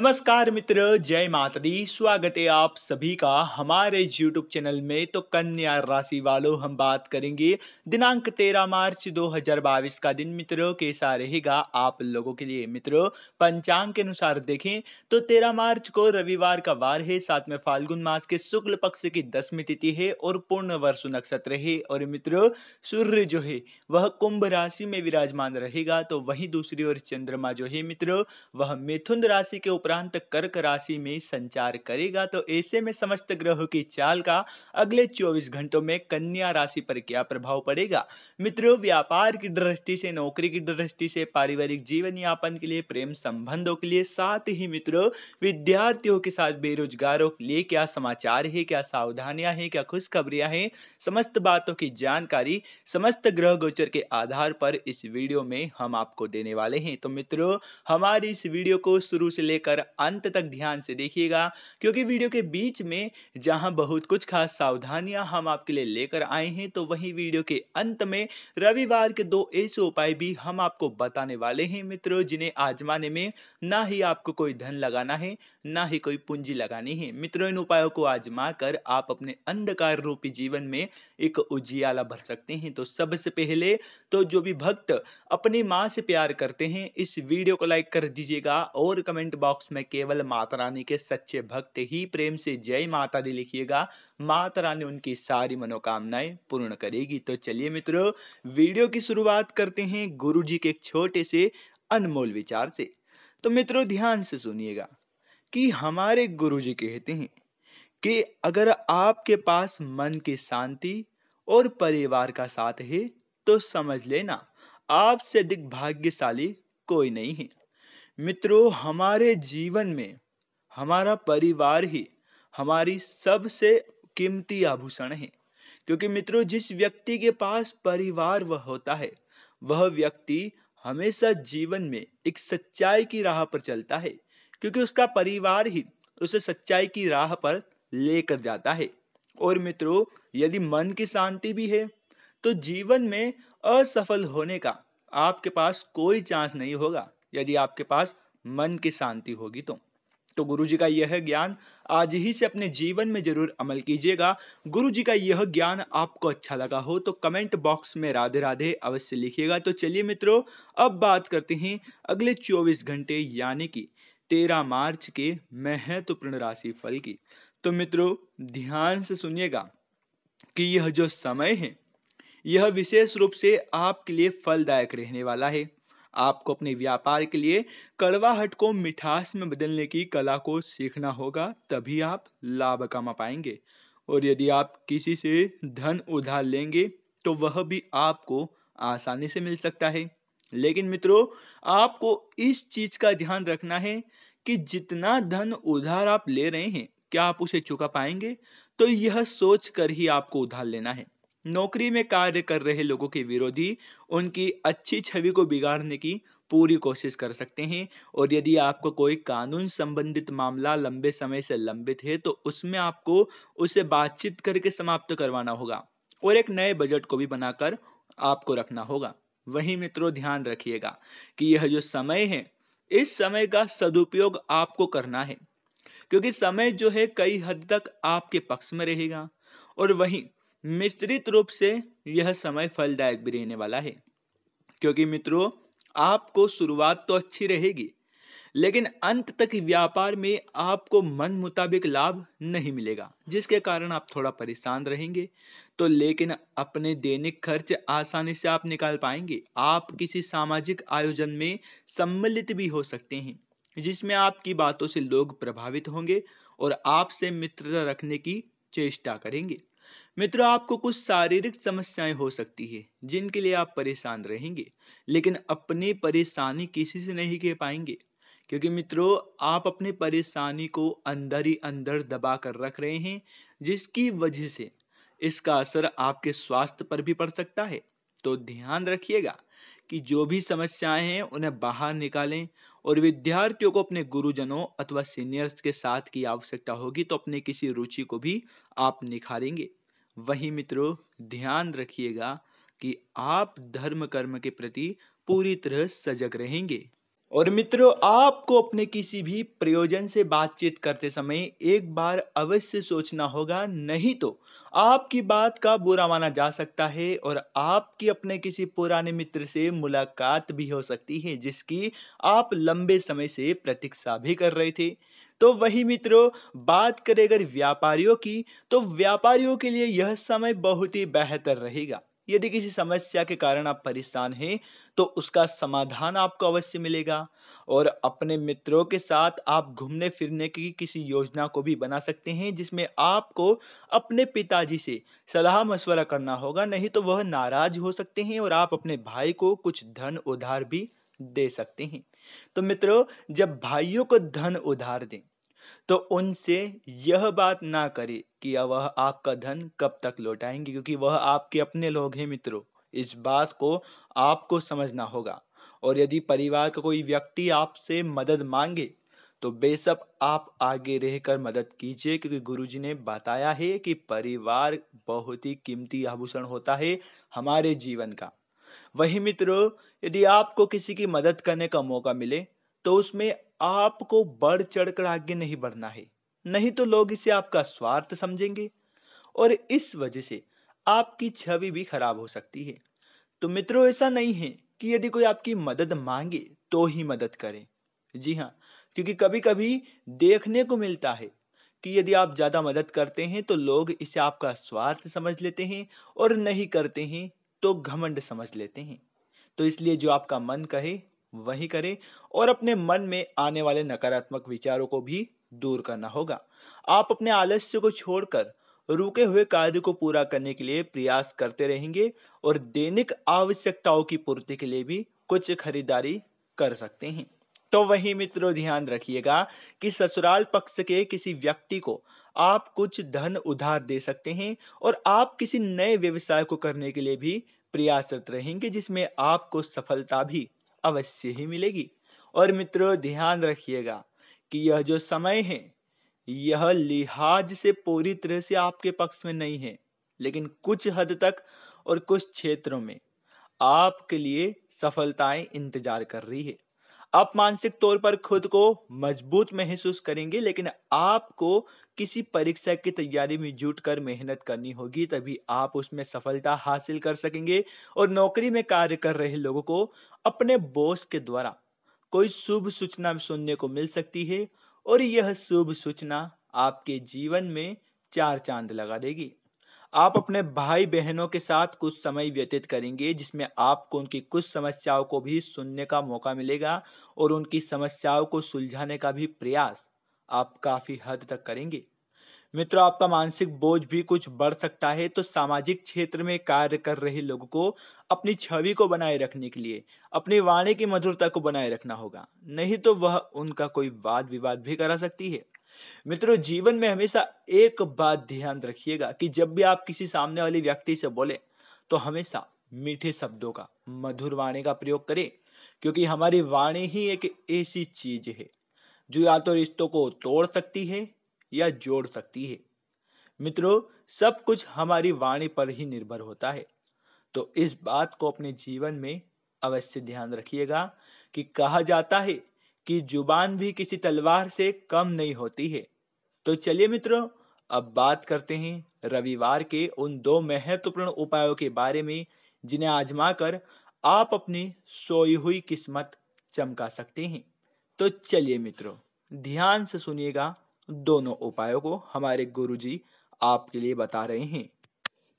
नमस्कार मित्र जय माता दी स्वागत है आप सभी का हमारे YouTube चैनल में तो कन्या राशि वालों हम बात करेंगे दिनांक 13 मार्च 2022 का दिन मित्रों कैसा रहेगा आप लोगों के लिए मित्रों पंचांग के अनुसार देखें तो 13 मार्च को रविवार का वार है साथ में फाल्गुन मास के शुक्ल पक्ष की दसवीं तिथि है और पूर्ण वर्ष नक्षत्र है और मित्र सूर्य जो है वह कुंभ राशि में विराजमान रहेगा तो वही दूसरी ओर चंद्रमा जो है मित्र वह मिथुन राशि के ऊपर उपरांत कर्क राशि में संचार करेगा तो ऐसे में समस्त ग्रहों की चाल का अगले 24 घंटों में कन्या राशि पर क्या प्रभाव पड़ेगा मित्रों व्यापार की दृष्टि से नौकरी की दृष्टि से पारिवारिक जीवन यापन के लिए प्रेम संबंधों के लिए साथ ही मित्रों विद्यार्थियों के साथ बेरोजगारों के लिए क्या समाचार है क्या सावधानियां हैं क्या खुशखबरियां हैं समस्त बातों की जानकारी समस्त ग्रह गोचर के आधार पर इस वीडियो में हम आपको देने वाले हैं तो मित्रों हमारी इस वीडियो को शुरू से लेकर लेकर अंत तक ध्यान से देखिएगा क्योंकि वीडियो के बीच में जहां बहुत कुछ खास सावधानियां हम आपके लिए लेकर आए हैं तो वहीं वीडियो के अंत में रविवार के दो ऐसे उपाय भी हम आपको बताने वाले हैं मित्रों जिन्हें आजमाने में ना ही आपको कोई धन लगाना है ना ही कोई पूंजी लगानी है मित्रों इन उपायों को आजमा आप अपने अंधकार रूपी जीवन में एक उजियाला भर सकते हैं तो सबसे पहले तो जो भी भक्त अपनी माँ से प्यार करते हैं इस वीडियो को लाइक कर दीजिएगा और कमेंट बॉक्स में केवल माता रानी के सच्चे भक्त ही प्रेम से जय माता दी लिखिएगा माता रानी उनकी सारी मनोकामनाएं पूर्ण करेगी तो चलिए मित्रों वीडियो की शुरुआत करते हैं गुरु जी के एक छोटे से अनमोल विचार से तो मित्रों ध्यान से सुनिएगा कि हमारे गुरु जी कहते हैं कि अगर आपके पास मन की शांति और परिवार का साथ है तो समझ लेना आपसे अधिक भाग्यशाली कोई नहीं है मित्रों हमारे जीवन में हमारा परिवार ही हमारी सबसे कीमती आभूषण है क्योंकि मित्रों जिस व्यक्ति के पास परिवार वह होता है वह व्यक्ति हमेशा जीवन में एक सच्चाई की राह पर चलता है क्योंकि उसका परिवार ही उसे सच्चाई की राह पर लेकर जाता है और मित्रों यदि मन की शांति भी है तो जीवन में असफल होने का आपके पास कोई चांस नहीं होगा यदि आपके पास मन की शांति होगी तो तो गुरु जी का यह ज्ञान आज ही से अपने जीवन में जरूर अमल कीजिएगा गुरु जी का यह ज्ञान आपको अच्छा लगा हो तो कमेंट बॉक्स में राधे राधे अवश्य लिखिएगा तो चलिए मित्रों अब बात करते हैं अगले 24 घंटे यानी कि 13 मार्च के महत्वपूर्ण राशि फल की तो मित्रों ध्यान से सुनिएगा कि यह जो समय है यह विशेष रूप से आपके लिए फलदायक रहने वाला है आपको अपने व्यापार के लिए कड़वाहट को मिठास में बदलने की कला को सीखना होगा तभी आप लाभ कमा पाएंगे और यदि आप किसी से धन उधार लेंगे तो वह भी आपको आसानी से मिल सकता है लेकिन मित्रों आपको इस चीज का ध्यान रखना है कि जितना धन उधार आप ले रहे हैं क्या आप उसे चुका पाएंगे तो यह सोच कर ही आपको उधार लेना है नौकरी में कार्य कर रहे लोगों के विरोधी उनकी अच्छी छवि को बिगाड़ने की पूरी कोशिश कर सकते हैं और यदि आपको कोई कानून संबंधित मामला लंबे समय से लंबित है तो उसमें आपको उसे बातचीत करके समाप्त करवाना होगा और एक नए बजट को भी बनाकर आपको रखना होगा वही मित्रों ध्यान रखिएगा कि यह जो समय है इस समय का सदुपयोग आपको करना है क्योंकि समय जो है कई हद तक आपके पक्ष में रहेगा और वहीं मिश्रित रूप से यह समय फलदायक भी रहने वाला है क्योंकि मित्रों आपको शुरुआत तो अच्छी रहेगी लेकिन अंत तक व्यापार में आपको मन मुताबिक लाभ नहीं मिलेगा जिसके कारण आप थोड़ा परेशान रहेंगे तो लेकिन अपने दैनिक खर्च आसानी से आप निकाल पाएंगे आप किसी सामाजिक आयोजन में सम्मिलित भी हो सकते हैं जिसमें आपकी बातों से लोग प्रभावित होंगे और आपसे मित्रता रखने की चेष्टा करेंगे मित्रों आपको कुछ शारीरिक समस्याएं हो सकती है जिनके लिए आप परेशान रहेंगे लेकिन अपनी परेशानी किसी से नहीं कह पाएंगे क्योंकि मित्रों आप अपनी परेशानी को अंदर ही अंदर दबा कर रख रहे हैं जिसकी वजह से इसका असर आपके स्वास्थ्य पर भी पड़ सकता है तो ध्यान रखिएगा कि जो भी समस्याएं हैं उन्हें बाहर निकालें और विद्यार्थियों को अपने गुरुजनों अथवा सीनियर्स के साथ की आवश्यकता होगी तो अपने किसी रुचि को भी आप निखारेंगे वही मित्रों ध्यान रखिएगा कि आप धर्म कर्म के प्रति पूरी तरह सजग रहेंगे और मित्रों आपको अपने किसी भी प्रयोजन से बातचीत करते समय एक बार अवश्य सोचना होगा नहीं तो आपकी बात का बुरा माना जा सकता है और आपकी अपने किसी पुराने मित्र से मुलाकात भी हो सकती है जिसकी आप लंबे समय से प्रतीक्षा भी कर रहे थे तो वही मित्रों बात करें अगर व्यापारियों की तो व्यापारियों के लिए यह समय बहुत ही बेहतर रहेगा यदि किसी समस्या के कारण आप परेशान हैं तो उसका समाधान आपको अवश्य मिलेगा और अपने मित्रों के साथ आप घूमने फिरने की किसी योजना को भी बना सकते हैं जिसमें आपको अपने पिताजी से सलाह मशवरा करना होगा नहीं तो वह नाराज हो सकते हैं और आप अपने भाई को कुछ धन उधार भी दे सकते हैं तो मित्रों जब भाइयों को धन उधार दें तो उनसे यह बात ना करें कि वह आपका धन कब तक लौटाएंगे क्योंकि वह आपके अपने लोग हैं मित्रों इस बात को आपको समझना होगा और यदि परिवार का कोई व्यक्ति आपसे मदद मांगे तो बेसब आप आगे रहकर मदद कीजिए क्योंकि गुरुजी ने बताया है कि परिवार बहुत ही कीमती आभूषण होता है हमारे जीवन का वही मित्रों यदि आपको किसी की मदद करने का मौका मिले तो उसमें आपको बढ़ चढ़ कर आगे नहीं बढ़ना है नहीं तो लोग इसे आपका स्वार्थ समझेंगे और इस वजह से आपकी छवि भी खराब हो सकती है तो मित्रों ऐसा नहीं है कि यदि कोई आपकी मदद मांगे तो ही मदद करें जी हाँ क्योंकि कभी कभी देखने को मिलता है कि यदि आप ज़्यादा मदद करते हैं तो लोग इसे आपका स्वार्थ समझ लेते हैं और नहीं करते हैं तो घमंड समझ लेते हैं तो इसलिए जो आपका मन कहे वही करें और अपने मन में आने वाले नकारात्मक विचारों को भी दूर करना होगा आप अपने आलस्य को छोड़कर रुके हुए कार्य को पूरा करने के लिए प्रयास करते रहेंगे और दैनिक आवश्यकताओं की पूर्ति के लिए भी कुछ खरीदारी कर सकते हैं तो वही मित्रों ध्यान रखिएगा कि ससुराल पक्ष के किसी व्यक्ति को आप कुछ धन उधार दे सकते हैं और आप किसी नए व्यवसाय को करने के लिए भी प्रयासरत रहेंगे जिसमें आपको सफलता भी अवश्य ही मिलेगी और मित्रों ध्यान रखिएगा कि यह जो समय है यह लिहाज से पूरी तरह से आपके पक्ष में नहीं है लेकिन कुछ हद तक और कुछ क्षेत्रों में आपके लिए सफलताएं इंतजार कर रही है आप मानसिक तौर पर खुद को मजबूत महसूस करेंगे लेकिन आपको किसी परीक्षा की तैयारी में जुट कर मेहनत करनी होगी तभी आप उसमें सफलता हासिल कर सकेंगे और नौकरी में कार्य कर रहे लोगों को अपने बॉस के द्वारा कोई शुभ सूचना सुनने को मिल सकती है और यह शुभ सूचना आपके जीवन में चार चांद लगा देगी आप अपने भाई बहनों के साथ कुछ समय व्यतीत करेंगे जिसमें आपको उनकी कुछ समस्याओं को भी सुनने का मौका मिलेगा और उनकी समस्याओं को सुलझाने का भी प्रयास आप काफी हद तक करेंगे मित्रों आपका मानसिक बोझ भी कुछ बढ़ सकता है तो सामाजिक क्षेत्र में कार्य कर रहे लोगों को अपनी छवि को बनाए रखने के लिए अपनी वाणी की मधुरता को बनाए रखना होगा नहीं तो वह उनका कोई वाद विवाद भी करा सकती है मित्रों जीवन में हमेशा एक बात ध्यान रखिएगा कि जब भी आप किसी सामने वाले व्यक्ति से बोले तो हमेशा मीठे शब्दों का मधुर वाणी का प्रयोग करें क्योंकि हमारी वाणी ही एक ऐसी चीज है जो या तो रिश्तों को तोड़ सकती है या जोड़ सकती है मित्रों सब कुछ हमारी वाणी पर ही निर्भर होता है तो इस बात को अपने जीवन में अवश्य ध्यान रखिएगा कि कहा जाता है कि जुबान भी किसी तलवार से कम नहीं होती है तो चलिए मित्रों अब बात करते हैं रविवार के उन दो महत्वपूर्ण उपायों के बारे में जिन्हें आजमा कर आप अपनी सोई हुई किस्मत चमका सकते हैं तो चलिए मित्रों ध्यान से सुनिएगा दोनों उपायों को हमारे गुरु जी आपके लिए बता रहे हैं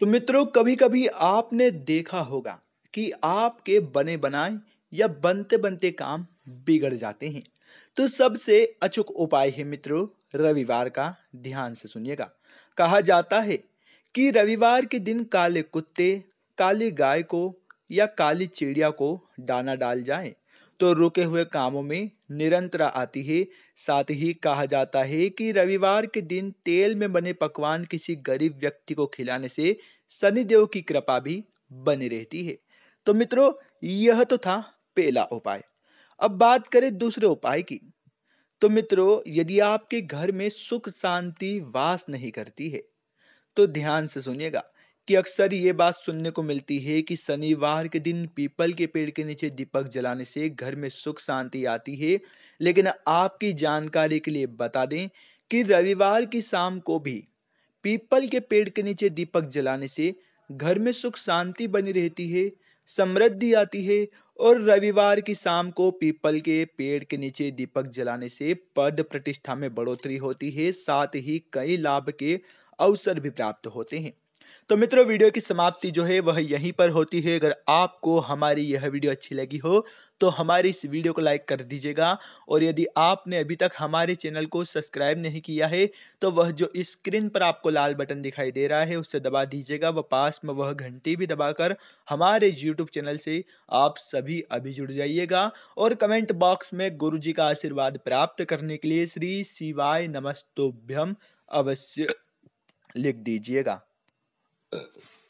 तो मित्रों कभी कभी आपने देखा होगा कि आपके बने बनाए या बनते बनते काम बिगड़ जाते हैं तो सबसे अचूक उपाय है मित्रों रविवार का ध्यान से सुनिएगा कहा जाता है कि रविवार के दिन काले कुत्ते काली गाय को या काली चिड़िया को दाना डाल जाए तो रुके हुए कामों में निरंतर आती है साथ ही कहा जाता है कि रविवार के दिन तेल में बने पकवान किसी गरीब व्यक्ति को खिलाने से शनिदेव की कृपा भी बनी रहती है तो मित्रों यह तो था पहला उपाय अब बात करें दूसरे उपाय की तो मित्रों यदि आपके घर में सुख शांति वास नहीं करती है तो ध्यान से सुनिएगा कि अक्सर ये बात सुनने को मिलती है कि शनिवार के दिन पीपल के पेड़ के नीचे दीपक जलाने से घर में सुख शांति आती है लेकिन आपकी जानकारी के लिए बता दें कि रविवार की शाम को भी पीपल के पेड़ के नीचे दीपक जलाने से घर में सुख शांति बनी रहती है समृद्धि आती है और रविवार की शाम को पीपल के पेड़ के नीचे दीपक जलाने से पद प्रतिष्ठा में बढ़ोतरी होती है साथ ही कई लाभ के अवसर भी प्राप्त होते हैं तो मित्रों वीडियो की समाप्ति जो है वह यहीं पर होती है अगर आपको हमारी यह वीडियो अच्छी लगी हो तो हमारी इस वीडियो को लाइक कर दीजिएगा और यदि आपने अभी तक हमारे चैनल को सब्सक्राइब नहीं किया है तो वह जो स्क्रीन पर आपको लाल बटन दिखाई दे रहा है उससे दबा दीजिएगा व पास में वह घंटी भी दबाकर हमारे यूट्यूब चैनल से आप सभी अभी जुड़ जाइएगा और कमेंट बॉक्स में गुरु जी का आशीर्वाद प्राप्त करने के लिए श्री शिवाय नमस्तोभ्यम अवश्य लिख दीजिएगा uh,